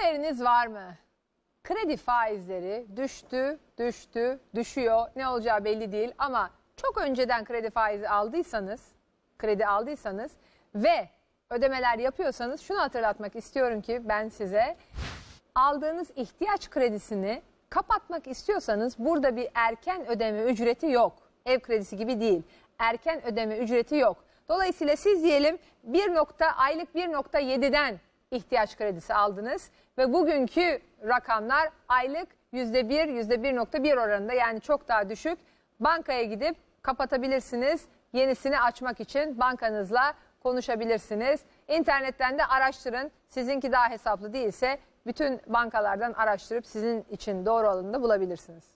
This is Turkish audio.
haberiniz var mı? Kredi faizleri düştü, düştü, düşüyor. Ne olacağı belli değil ama çok önceden kredi faizi aldıysanız, kredi aldıysanız ve ödemeler yapıyorsanız şunu hatırlatmak istiyorum ki ben size aldığınız ihtiyaç kredisini kapatmak istiyorsanız burada bir erken ödeme ücreti yok. Ev kredisi gibi değil. Erken ödeme ücreti yok. Dolayısıyla siz diyelim 1. Nokta, aylık 1.7'den ihtiyaç kredisi aldınız ve bugünkü rakamlar aylık %1, %1.1 oranında yani çok daha düşük. Bankaya gidip kapatabilirsiniz. Yenisini açmak için bankanızla konuşabilirsiniz. İnternetten de araştırın. Sizinki daha hesaplı değilse bütün bankalardan araştırıp sizin için doğru olanı da bulabilirsiniz.